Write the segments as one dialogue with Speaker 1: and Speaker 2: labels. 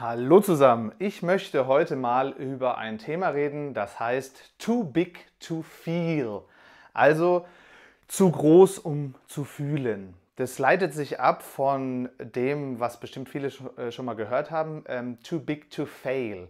Speaker 1: Hallo zusammen, ich möchte heute mal über ein Thema reden, das heißt Too Big to Feel, also zu groß, um zu fühlen. Das leitet sich ab von dem, was bestimmt viele äh, schon mal gehört haben, ähm, Too Big to Fail,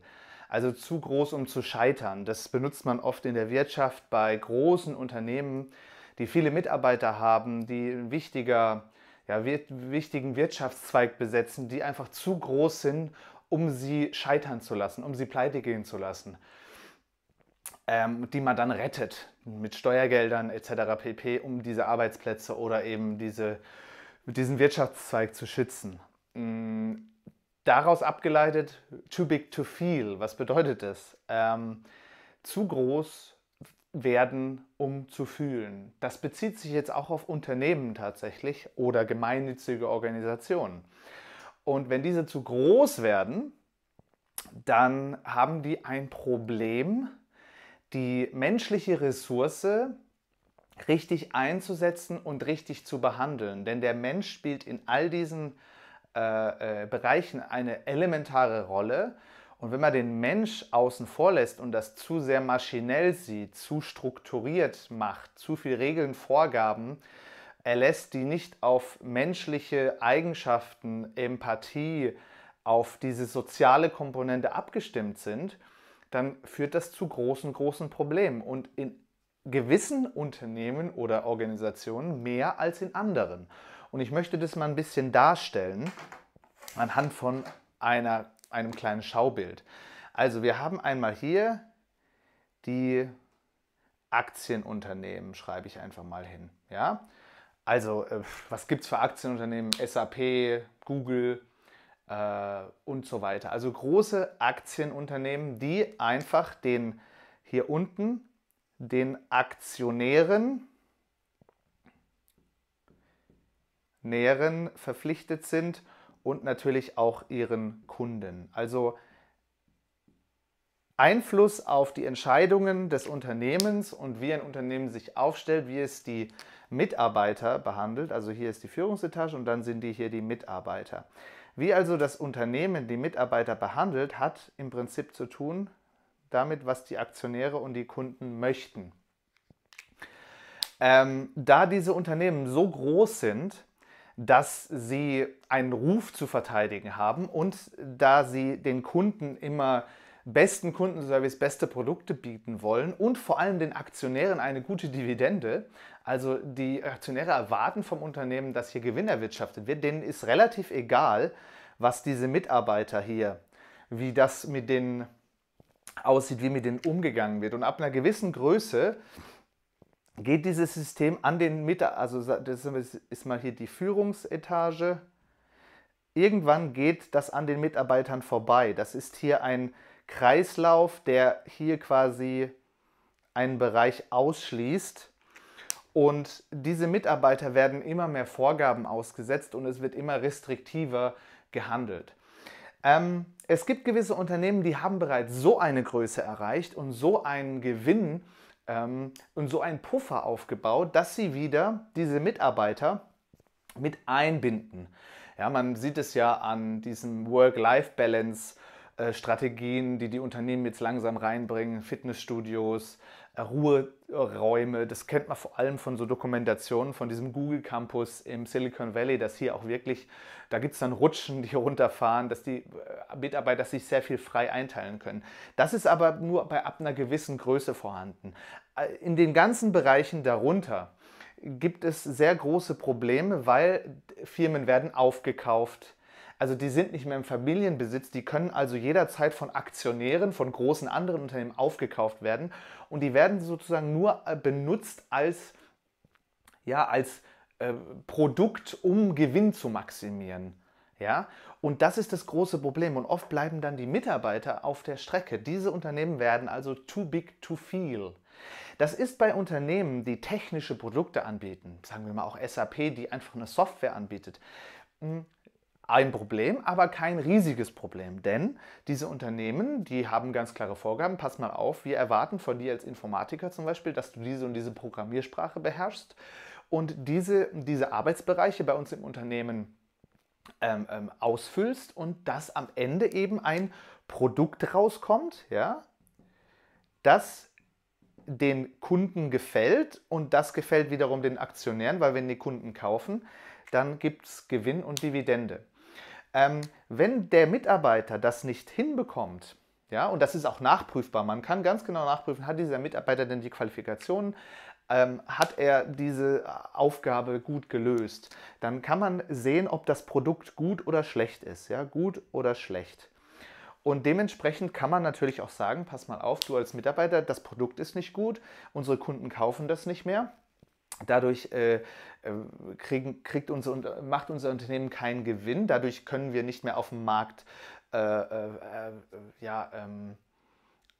Speaker 1: also zu groß, um zu scheitern. Das benutzt man oft in der Wirtschaft bei großen Unternehmen, die viele Mitarbeiter haben, die ein wichtiger ja, wichtigen Wirtschaftszweig besetzen, die einfach zu groß sind um sie scheitern zu lassen, um sie pleite gehen zu lassen, ähm, die man dann rettet mit Steuergeldern etc. pp, um diese Arbeitsplätze oder eben diese, diesen Wirtschaftszweig zu schützen. Mhm. Daraus abgeleitet, too big to feel, was bedeutet das? Ähm, zu groß werden, um zu fühlen. Das bezieht sich jetzt auch auf Unternehmen tatsächlich oder gemeinnützige Organisationen. Und wenn diese zu groß werden, dann haben die ein Problem, die menschliche Ressource richtig einzusetzen und richtig zu behandeln. Denn der Mensch spielt in all diesen äh, äh, Bereichen eine elementare Rolle. Und wenn man den Mensch außen vor lässt und das zu sehr maschinell sieht, zu strukturiert macht, zu viel Regeln, Vorgaben, erlässt, die nicht auf menschliche Eigenschaften, Empathie, auf diese soziale Komponente abgestimmt sind, dann führt das zu großen, großen Problemen und in gewissen Unternehmen oder Organisationen mehr als in anderen. Und ich möchte das mal ein bisschen darstellen anhand von einer, einem kleinen Schaubild. Also wir haben einmal hier die Aktienunternehmen, schreibe ich einfach mal hin. Ja? Also, äh, was gibt es für Aktienunternehmen? SAP, Google äh, und so weiter. Also große Aktienunternehmen, die einfach den hier unten, den Aktionären, Näheren verpflichtet sind und natürlich auch ihren Kunden. Also Einfluss auf die Entscheidungen des Unternehmens und wie ein Unternehmen sich aufstellt, wie es die Mitarbeiter behandelt. Also hier ist die Führungsetage und dann sind die hier die Mitarbeiter. Wie also das Unternehmen die Mitarbeiter behandelt, hat im Prinzip zu tun damit, was die Aktionäre und die Kunden möchten. Ähm, da diese Unternehmen so groß sind, dass sie einen Ruf zu verteidigen haben und da sie den Kunden immer äh, besten Kundenservice, beste Produkte bieten wollen und vor allem den Aktionären eine gute Dividende. Also die Aktionäre erwarten vom Unternehmen, dass hier Gewinn erwirtschaftet wird. Denen ist relativ egal, was diese Mitarbeiter hier, wie das mit denen aussieht, wie mit denen umgegangen wird. Und ab einer gewissen Größe geht dieses System an den Mitarbeiter, also das ist mal hier die Führungsetage, irgendwann geht das an den Mitarbeitern vorbei. Das ist hier ein Kreislauf, der hier quasi einen Bereich ausschließt. Und diese Mitarbeiter werden immer mehr Vorgaben ausgesetzt und es wird immer restriktiver gehandelt. Ähm, es gibt gewisse Unternehmen, die haben bereits so eine Größe erreicht und so einen Gewinn ähm, und so einen Puffer aufgebaut, dass sie wieder diese Mitarbeiter mit einbinden. Ja, man sieht es ja an diesem Work-Life-Balance. Äh, Strategien, die die Unternehmen jetzt langsam reinbringen, Fitnessstudios, äh, Ruheräume. Das kennt man vor allem von so Dokumentationen von diesem Google Campus im Silicon Valley, dass hier auch wirklich, da gibt es dann Rutschen, die runterfahren, dass die äh, Mitarbeiter sich sehr viel frei einteilen können. Das ist aber nur bei ab einer gewissen Größe vorhanden. In den ganzen Bereichen darunter gibt es sehr große Probleme, weil Firmen werden aufgekauft also die sind nicht mehr im Familienbesitz, die können also jederzeit von Aktionären, von großen anderen Unternehmen aufgekauft werden und die werden sozusagen nur äh, benutzt als, ja, als äh, Produkt, um Gewinn zu maximieren. Ja? Und das ist das große Problem. Und oft bleiben dann die Mitarbeiter auf der Strecke. Diese Unternehmen werden also too big to feel. Das ist bei Unternehmen, die technische Produkte anbieten, sagen wir mal auch SAP, die einfach eine Software anbietet, hm, ein Problem, aber kein riesiges Problem, denn diese Unternehmen, die haben ganz klare Vorgaben. Pass mal auf, wir erwarten von dir als Informatiker zum Beispiel, dass du diese und diese Programmiersprache beherrschst und diese, diese Arbeitsbereiche bei uns im Unternehmen ähm, ähm, ausfüllst und dass am Ende eben ein Produkt rauskommt, ja, das den Kunden gefällt und das gefällt wiederum den Aktionären, weil wenn die Kunden kaufen, dann gibt es Gewinn und Dividende. Ähm, wenn der Mitarbeiter das nicht hinbekommt, ja, und das ist auch nachprüfbar, man kann ganz genau nachprüfen, hat dieser Mitarbeiter denn die Qualifikationen, ähm, hat er diese äh, Aufgabe gut gelöst, dann kann man sehen, ob das Produkt gut oder schlecht ist, ja, gut oder schlecht. Und dementsprechend kann man natürlich auch sagen, pass mal auf, du als Mitarbeiter, das Produkt ist nicht gut, unsere Kunden kaufen das nicht mehr Dadurch äh, ähm, kriegen, kriegt uns äh, macht unser Unternehmen keinen Gewinn. Dadurch können wir nicht mehr auf dem Markt äh, äh, äh, ja, ähm,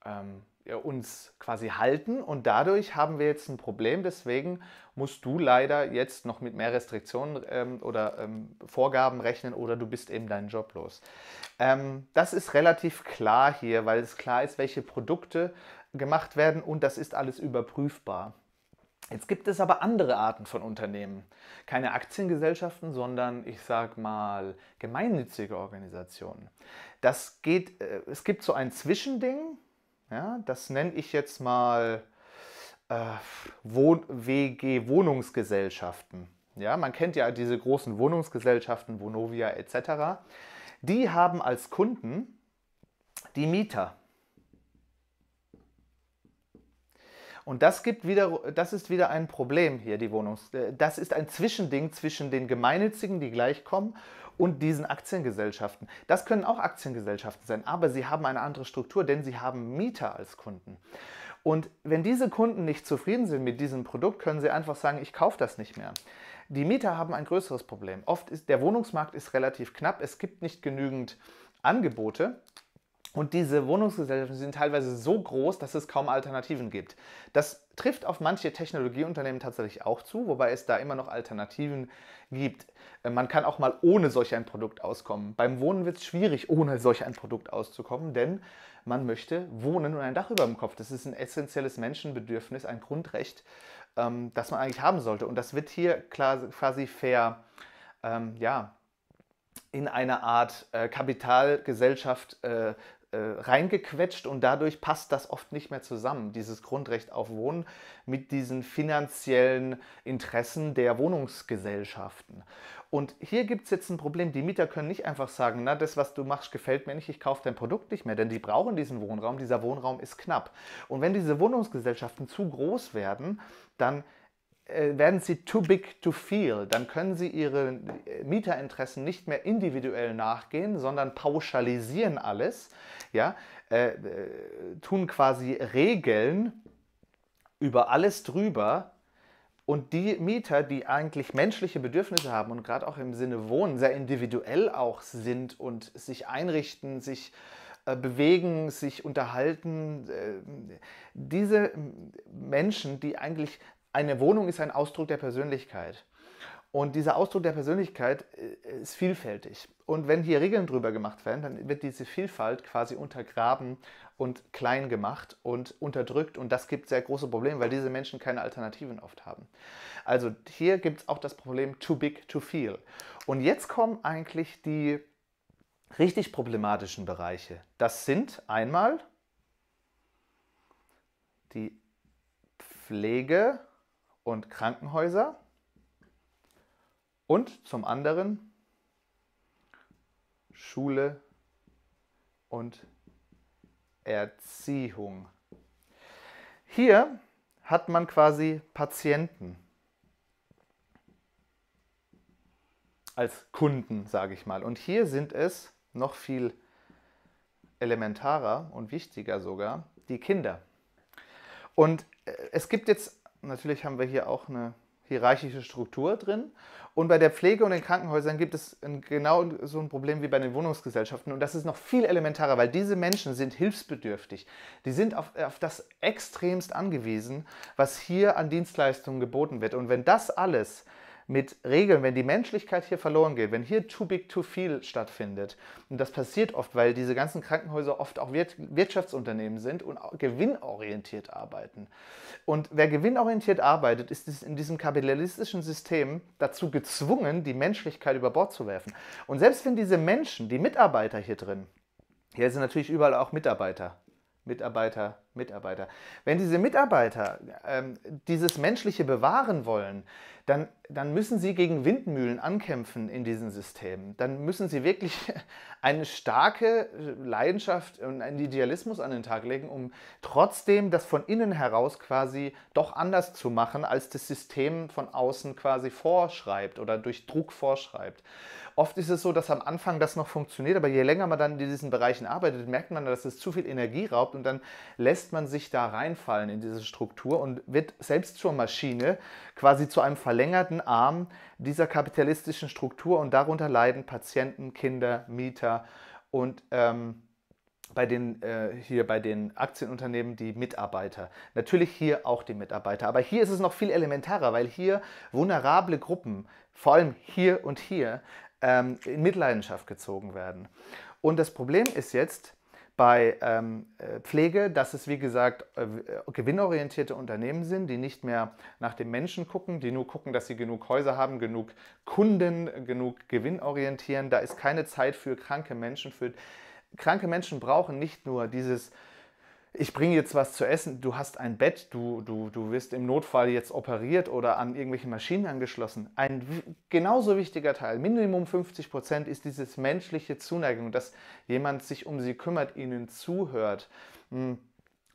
Speaker 1: ähm, ja, uns quasi halten. Und dadurch haben wir jetzt ein Problem. Deswegen musst du leider jetzt noch mit mehr Restriktionen ähm, oder ähm, Vorgaben rechnen oder du bist eben deinen Job los. Ähm, das ist relativ klar hier, weil es klar ist, welche Produkte gemacht werden und das ist alles überprüfbar. Jetzt gibt es aber andere Arten von Unternehmen. Keine Aktiengesellschaften, sondern ich sag mal gemeinnützige Organisationen. Das geht, äh, es gibt so ein Zwischending, ja, das nenne ich jetzt mal äh, Wohn WG Wohnungsgesellschaften. Ja, man kennt ja diese großen Wohnungsgesellschaften, Vonovia etc. Die haben als Kunden die Mieter. Und das, gibt wieder, das ist wieder ein Problem hier, die Wohnungs... Äh, das ist ein Zwischending zwischen den Gemeinnützigen, die gleich kommen, und diesen Aktiengesellschaften. Das können auch Aktiengesellschaften sein, aber sie haben eine andere Struktur, denn sie haben Mieter als Kunden. Und wenn diese Kunden nicht zufrieden sind mit diesem Produkt, können sie einfach sagen, ich kaufe das nicht mehr. Die Mieter haben ein größeres Problem. Oft ist der Wohnungsmarkt ist relativ knapp, es gibt nicht genügend Angebote und diese Wohnungsgesellschaften sind teilweise so groß, dass es kaum Alternativen gibt. Das trifft auf manche Technologieunternehmen tatsächlich auch zu, wobei es da immer noch Alternativen gibt. Äh, man kann auch mal ohne solch ein Produkt auskommen. Beim Wohnen wird es schwierig, ohne solch ein Produkt auszukommen, denn man möchte wohnen und ein Dach über dem Kopf. Das ist ein essentielles Menschenbedürfnis, ein Grundrecht, ähm, das man eigentlich haben sollte. Und das wird hier quasi fair, ähm, ja, in einer Art äh, Kapitalgesellschaft äh, äh, reingequetscht und dadurch passt das oft nicht mehr zusammen, dieses Grundrecht auf Wohnen mit diesen finanziellen Interessen der Wohnungsgesellschaften. Und hier gibt es jetzt ein Problem. Die Mieter können nicht einfach sagen, na, das, was du machst, gefällt mir nicht, ich kaufe dein Produkt nicht mehr, denn die brauchen diesen Wohnraum, dieser Wohnraum ist knapp. Und wenn diese Wohnungsgesellschaften zu groß werden, dann äh, werden sie too big to feel. Dann können sie ihre äh, Mieterinteressen nicht mehr individuell nachgehen, sondern pauschalisieren alles, ja, äh, äh, tun quasi Regeln über alles drüber. Und die Mieter, die eigentlich menschliche Bedürfnisse haben und gerade auch im Sinne Wohnen sehr individuell auch sind und sich einrichten, sich äh, bewegen, sich unterhalten. Diese Menschen, die eigentlich eine Wohnung ist ein Ausdruck der Persönlichkeit. Und dieser Ausdruck der Persönlichkeit äh, ist vielfältig. Und wenn hier Regeln drüber gemacht werden, dann wird diese Vielfalt quasi untergraben und klein gemacht und unterdrückt. Und das gibt sehr große Probleme, weil diese Menschen keine Alternativen oft haben. Also hier gibt es auch das Problem too big to feel. Und jetzt kommen eigentlich die richtig problematischen Bereiche. Das sind einmal die Pflege und Krankenhäuser und zum anderen Schule und Erziehung. Hier hat man quasi Patienten als Kunden, sage ich mal. Und hier sind es noch viel elementarer und wichtiger sogar die Kinder. Und äh, es gibt jetzt natürlich haben wir hier auch eine hierarchische Struktur drin. Und bei der Pflege und den Krankenhäusern gibt es ein, genau so ein Problem wie bei den Wohnungsgesellschaften. Und das ist noch viel elementarer, weil diese Menschen sind hilfsbedürftig. Die sind auf, auf das extremst angewiesen, was hier an Dienstleistungen geboten wird. Und wenn das alles mit Regeln, wenn die Menschlichkeit hier verloren geht, wenn hier too big to feel stattfindet, und das passiert oft, weil diese ganzen Krankenhäuser oft auch Wirtschaftsunternehmen sind und gewinnorientiert arbeiten. Und wer gewinnorientiert arbeitet, ist in diesem kapitalistischen System dazu gezwungen, die Menschlichkeit über Bord zu werfen. Und selbst wenn diese Menschen, die Mitarbeiter hier drin, hier sind natürlich überall auch Mitarbeiter, Mitarbeiter, Mitarbeiter. Wenn diese Mitarbeiter ähm, dieses Menschliche bewahren wollen, dann, dann müssen sie gegen Windmühlen ankämpfen in diesen Systemen. Dann müssen sie wirklich eine starke Leidenschaft und einen Idealismus an den Tag legen, um trotzdem das von innen heraus quasi doch anders zu machen, als das System von außen quasi vorschreibt oder durch Druck vorschreibt. Oft ist es so, dass am Anfang das noch funktioniert, aber je länger man dann in diesen Bereichen arbeitet, merkt man, dass es zu viel Energie raubt und dann lässt man sich da reinfallen in diese Struktur und wird selbst zur Maschine, quasi zu einem verlängerten Arm dieser kapitalistischen Struktur und darunter leiden Patienten, Kinder, Mieter und ähm, bei den, äh, hier bei den Aktienunternehmen die Mitarbeiter. Natürlich hier auch die Mitarbeiter. Aber hier ist es noch viel elementarer, weil hier vulnerable Gruppen, vor allem hier und hier, ähm, in Mitleidenschaft gezogen werden. Und das Problem ist jetzt bei ähm, äh, Pflege, dass es wie gesagt äh, gewinnorientierte Unternehmen sind, die nicht mehr nach dem Menschen gucken, die nur gucken, dass sie genug Häuser haben, genug Kunden, genug Gewinn orientieren. Da ist keine Zeit für kranke Menschen. Für kranke Menschen brauchen nicht nur dieses ich bringe jetzt was zu essen, du hast ein Bett, du, du, du wirst im Notfall jetzt operiert oder an irgendwelche Maschinen angeschlossen. Ein genauso wichtiger Teil, Minimum 50 Prozent, ist dieses menschliche Zuneigung, dass jemand sich um sie kümmert, ihnen zuhört, hm,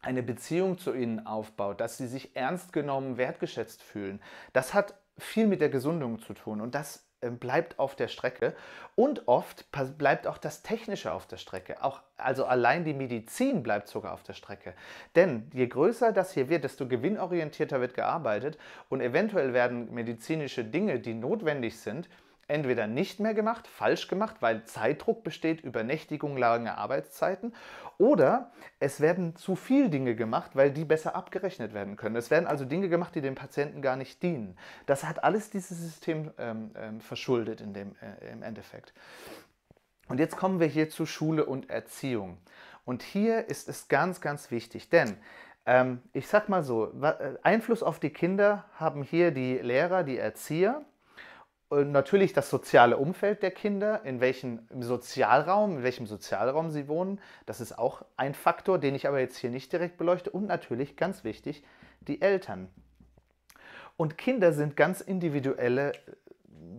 Speaker 1: eine Beziehung zu ihnen aufbaut, dass sie sich ernst genommen, wertgeschätzt fühlen. Das hat viel mit der Gesundung zu tun und das ähm, bleibt auf der Strecke und oft bleibt auch das Technische auf der Strecke. Auch, also allein die Medizin bleibt sogar auf der Strecke. Denn je größer das hier wird, desto gewinnorientierter wird gearbeitet und eventuell werden medizinische Dinge, die notwendig sind, entweder nicht mehr gemacht, falsch gemacht, weil Zeitdruck besteht, Übernächtigung, lange Arbeitszeiten, oder es werden zu viel Dinge gemacht, weil die besser abgerechnet werden können. Es werden also Dinge gemacht, die dem Patienten gar nicht dienen. Das hat alles dieses System ähm, ähm, verschuldet in dem, äh, im Endeffekt. Und jetzt kommen wir hier zu Schule und Erziehung. Und hier ist es ganz, ganz wichtig, denn ähm, ich sag mal so: äh, Einfluss auf die Kinder haben hier die Lehrer, die Erzieher natürlich das soziale Umfeld der Kinder, in welchem Sozialraum, in welchem Sozialraum sie wohnen, das ist auch ein Faktor, den ich aber jetzt hier nicht direkt beleuchte und natürlich ganz wichtig die Eltern. Und Kinder sind ganz individuelle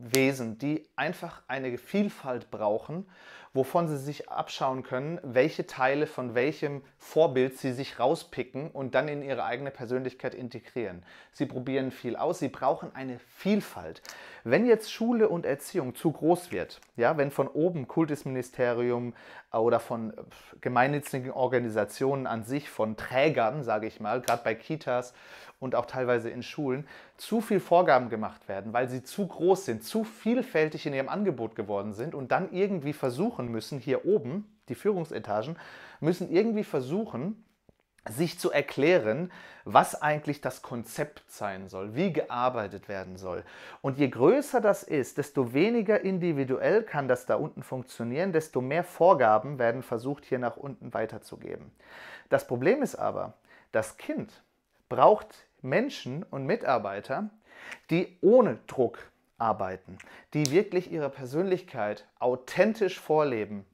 Speaker 1: Wesen, die einfach eine Vielfalt brauchen, wovon sie sich abschauen können, welche Teile von welchem Vorbild sie sich rauspicken und dann in ihre eigene Persönlichkeit integrieren. Sie probieren viel aus, sie brauchen eine Vielfalt. Wenn jetzt Schule und Erziehung zu groß wird, ja, wenn von oben Kultusministerium oder von gemeinnützigen Organisationen an sich, von Trägern, sage ich mal, gerade bei Kitas, und auch teilweise in Schulen zu viel Vorgaben gemacht werden, weil sie zu groß sind, zu vielfältig in ihrem Angebot geworden sind und dann irgendwie versuchen müssen, hier oben, die Führungsetagen, müssen irgendwie versuchen, sich zu erklären, was eigentlich das Konzept sein soll, wie gearbeitet werden soll. Und je größer das ist, desto weniger individuell kann das da unten funktionieren, desto mehr Vorgaben werden versucht, hier nach unten weiterzugeben. Das Problem ist aber, das Kind braucht Menschen und Mitarbeiter, die ohne Druck arbeiten, die wirklich ihre Persönlichkeit authentisch vorleben,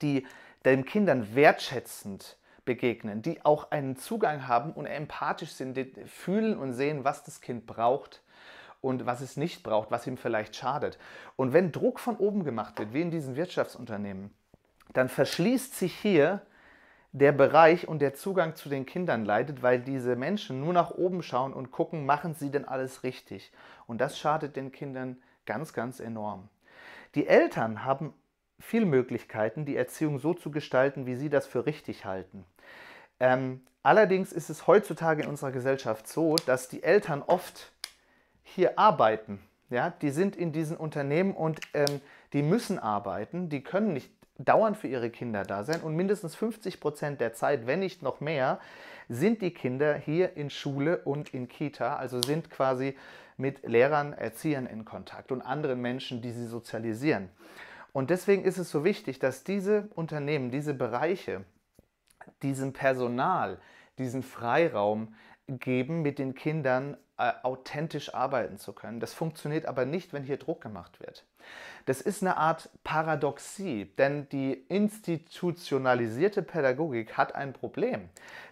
Speaker 1: die den Kindern wertschätzend begegnen, die auch einen Zugang haben und empathisch sind, die fühlen und sehen, was das Kind braucht und was es nicht braucht, was ihm vielleicht schadet. Und wenn Druck von oben gemacht wird, wie in diesen Wirtschaftsunternehmen, dann verschließt sich hier der Bereich und der Zugang zu den Kindern leidet, weil diese Menschen nur nach oben schauen und gucken, machen sie denn alles richtig. Und das schadet den Kindern ganz, ganz enorm. Die Eltern haben viel Möglichkeiten, die Erziehung so zu gestalten, wie sie das für richtig halten. Ähm, allerdings ist es heutzutage in unserer Gesellschaft so, dass die Eltern oft hier arbeiten. Ja, die sind in diesen Unternehmen und ähm, die müssen arbeiten, die können nicht dauernd für ihre Kinder da sein und mindestens 50 Prozent der Zeit, wenn nicht noch mehr, sind die Kinder hier in Schule und in Kita, also sind quasi mit Lehrern, Erziehern in Kontakt und anderen Menschen, die sie sozialisieren. Und deswegen ist es so wichtig, dass diese Unternehmen, diese Bereiche, diesem Personal, diesen Freiraum geben, mit den Kindern äh, authentisch arbeiten zu können. Das funktioniert aber nicht, wenn hier Druck gemacht wird. Das ist eine Art Paradoxie, denn die institutionalisierte Pädagogik hat ein Problem.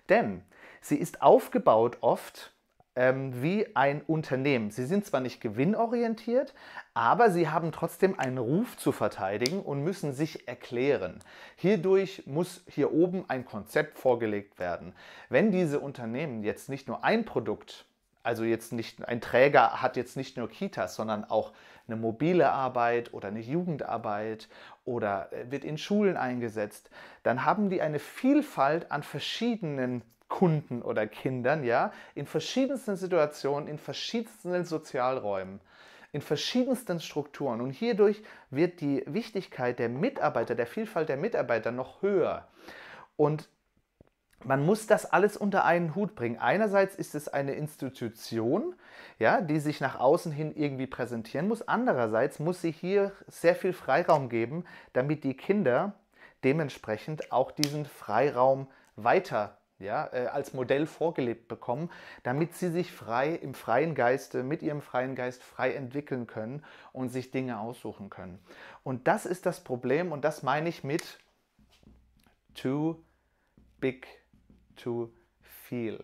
Speaker 1: Denn sie ist aufgebaut oft ähm, wie ein Unternehmen. Sie sind zwar nicht gewinnorientiert, aber sie haben trotzdem einen Ruf zu verteidigen und müssen sich erklären. Hierdurch muss hier oben ein Konzept vorgelegt werden. Wenn diese Unternehmen jetzt nicht nur ein Produkt also jetzt nicht, ein Träger hat jetzt nicht nur Kitas, sondern auch eine mobile Arbeit oder eine Jugendarbeit oder äh, wird in Schulen eingesetzt. Dann haben die eine Vielfalt an verschiedenen Kunden oder Kindern, ja, in verschiedensten Situationen, in verschiedensten Sozialräumen, in verschiedensten Strukturen. Und hierdurch wird die Wichtigkeit der Mitarbeiter, der Vielfalt der Mitarbeiter noch höher. Und man muss das alles unter einen Hut bringen. Einerseits ist es eine Institution, ja, die sich nach außen hin irgendwie präsentieren muss. Andererseits muss sie hier sehr viel Freiraum geben, damit die Kinder dementsprechend auch diesen Freiraum weiter ja, äh, als Modell vorgelebt bekommen, damit sie sich frei im freien Geiste, mit ihrem freien Geist frei entwickeln können und sich Dinge aussuchen können. Und das ist das Problem und das meine ich mit too big to feel.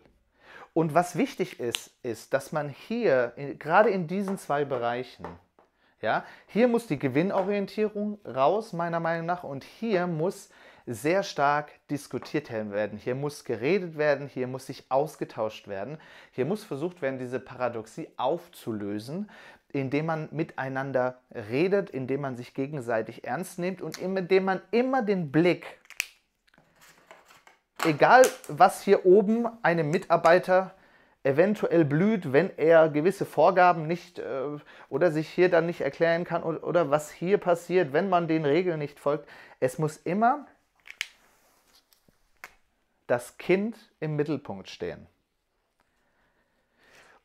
Speaker 1: Und was wichtig ist, ist, dass man hier, in, gerade in diesen zwei Bereichen, ja, hier muss die Gewinnorientierung raus, meiner Meinung nach, und hier muss sehr stark diskutiert werden. Hier muss geredet werden, hier muss sich ausgetauscht werden, hier muss versucht werden, diese Paradoxie aufzulösen, indem man miteinander redet, indem man sich gegenseitig ernst nimmt und indem man immer den Blick egal was hier oben einem Mitarbeiter eventuell blüht, wenn er gewisse Vorgaben nicht äh, oder sich hier dann nicht erklären kann oder, oder was hier passiert, wenn man den Regeln nicht folgt. Es muss immer das Kind im Mittelpunkt stehen.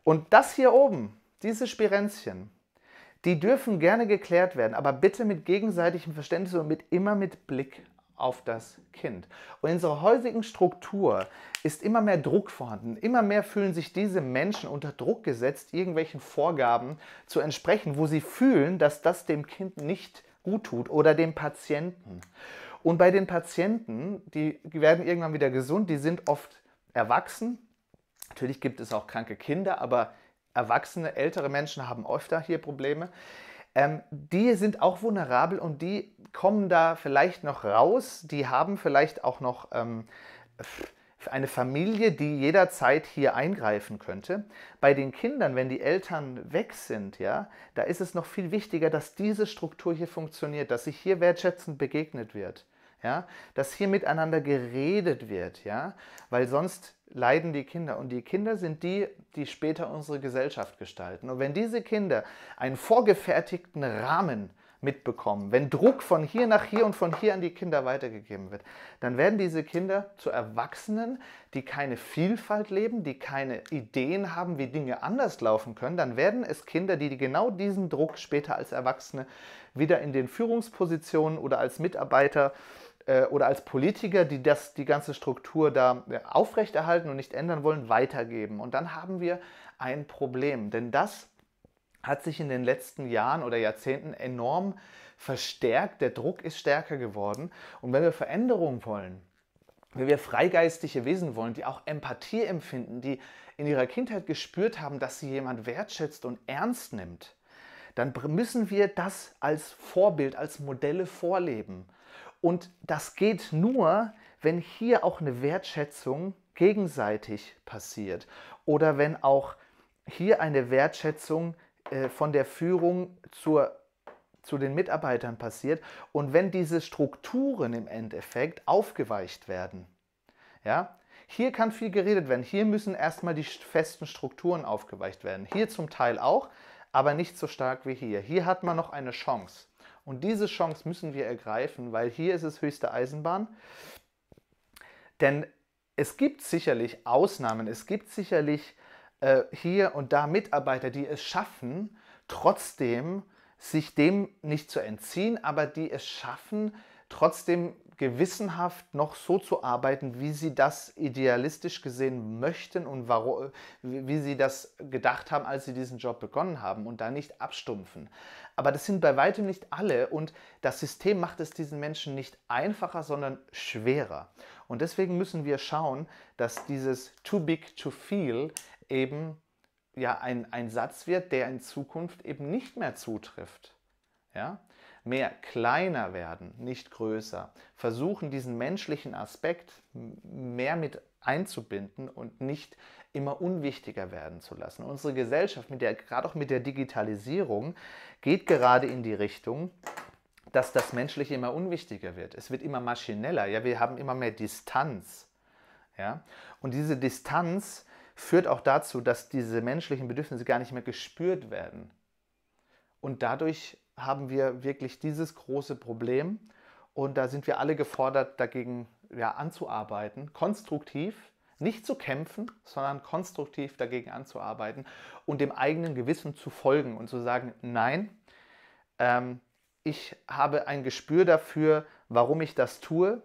Speaker 1: Und das hier oben, diese Spirenzchen, die dürfen gerne geklärt werden, aber bitte mit gegenseitigem Verständnis und mit, immer mit Blick auf das Kind. Und in unserer heutigen Struktur ist immer mehr Druck vorhanden. Immer mehr fühlen sich diese Menschen unter Druck gesetzt, irgendwelchen Vorgaben zu entsprechen, wo sie fühlen, dass das dem Kind nicht gut tut oder dem Patienten. Und bei den Patienten, die werden irgendwann wieder gesund, die sind oft erwachsen. Natürlich gibt es auch kranke Kinder, aber erwachsene, ältere Menschen haben öfter hier Probleme ähm, die sind auch vulnerabel und die kommen da vielleicht noch raus. Die haben vielleicht auch noch ähm, eine Familie, die jederzeit hier eingreifen könnte. Bei den Kindern, wenn die Eltern weg sind, ja, da ist es noch viel wichtiger, dass diese Struktur hier funktioniert, dass sich hier wertschätzend begegnet wird. Ja, dass hier miteinander geredet wird, ja, weil sonst leiden die Kinder. Und die Kinder sind die, die später unsere Gesellschaft gestalten. Und wenn diese Kinder einen vorgefertigten Rahmen mitbekommen, wenn Druck von hier nach hier und von hier an die Kinder weitergegeben wird, dann werden diese Kinder zu Erwachsenen, die keine Vielfalt leben, die keine Ideen haben, wie Dinge anders laufen können. Dann werden es Kinder, die genau diesen Druck später als Erwachsene wieder in den Führungspositionen oder als Mitarbeiter äh, äh, oder als Politiker, die das, die ganze Struktur da äh, aufrechterhalten und nicht ändern wollen, weitergeben. Und dann haben wir ein Problem, denn das hat sich in den letzten Jahren oder Jahrzehnten enorm verstärkt. Der Druck ist stärker geworden. Und wenn wir Veränderungen wollen, wenn wir freigeistige Wesen wollen, die auch Empathie empfinden, die in ihrer Kindheit gespürt haben, dass sie jemand wertschätzt und ernst nimmt, dann müssen wir das als Vorbild, als Modelle vorleben. Und das geht nur, wenn hier auch eine Wertschätzung gegenseitig passiert oder wenn auch hier eine Wertschätzung äh, von der Führung zur, zu den Mitarbeitern passiert und wenn diese Strukturen im Endeffekt aufgeweicht werden. Ja? Hier kann viel geredet werden, hier müssen erstmal die festen Strukturen aufgeweicht werden, hier zum Teil auch, aber nicht so stark wie hier. Hier hat man noch eine Chance. Und diese Chance müssen wir ergreifen, weil hier ist es höchste Eisenbahn. Denn es gibt sicherlich Ausnahmen, es gibt sicherlich äh, hier und da Mitarbeiter, die es schaffen, trotzdem sich dem nicht zu entziehen, aber die es schaffen, trotzdem gewissenhaft noch so zu arbeiten, wie sie das idealistisch gesehen möchten und warum, wie sie das gedacht haben, als sie diesen Job begonnen haben und da nicht abstumpfen. Aber das sind bei weitem nicht alle und das System macht es diesen Menschen nicht einfacher, sondern schwerer. Und deswegen müssen wir schauen, dass dieses too big to feel eben ja ein, ein Satz wird, der in Zukunft eben nicht mehr zutrifft. Ja? Mehr kleiner werden, nicht größer. Versuchen diesen menschlichen Aspekt mehr mit einzubinden und nicht immer unwichtiger werden zu lassen. Unsere Gesellschaft, mit der, gerade auch mit der Digitalisierung, geht gerade in die Richtung, dass das Menschliche immer unwichtiger wird. Es wird immer maschineller. Ja, wir haben immer mehr Distanz. Ja? Und diese Distanz führt auch dazu, dass diese menschlichen Bedürfnisse gar nicht mehr gespürt werden. Und dadurch haben wir wirklich dieses große Problem. Und da sind wir alle gefordert, dagegen ja, anzuarbeiten, konstruktiv nicht zu kämpfen, sondern konstruktiv dagegen anzuarbeiten und dem eigenen Gewissen zu folgen und zu sagen, nein, ähm, ich habe ein Gespür dafür, warum ich das tue.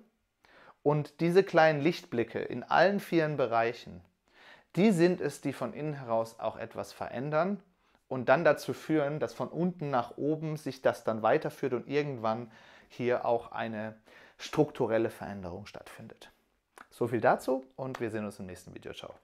Speaker 1: Und diese kleinen Lichtblicke in allen vielen Bereichen, die sind es, die von innen heraus auch etwas verändern und dann dazu führen, dass von unten nach oben sich das dann weiterführt und irgendwann hier auch eine strukturelle Veränderung stattfindet. So viel dazu und wir sehen uns im nächsten Video. Ciao.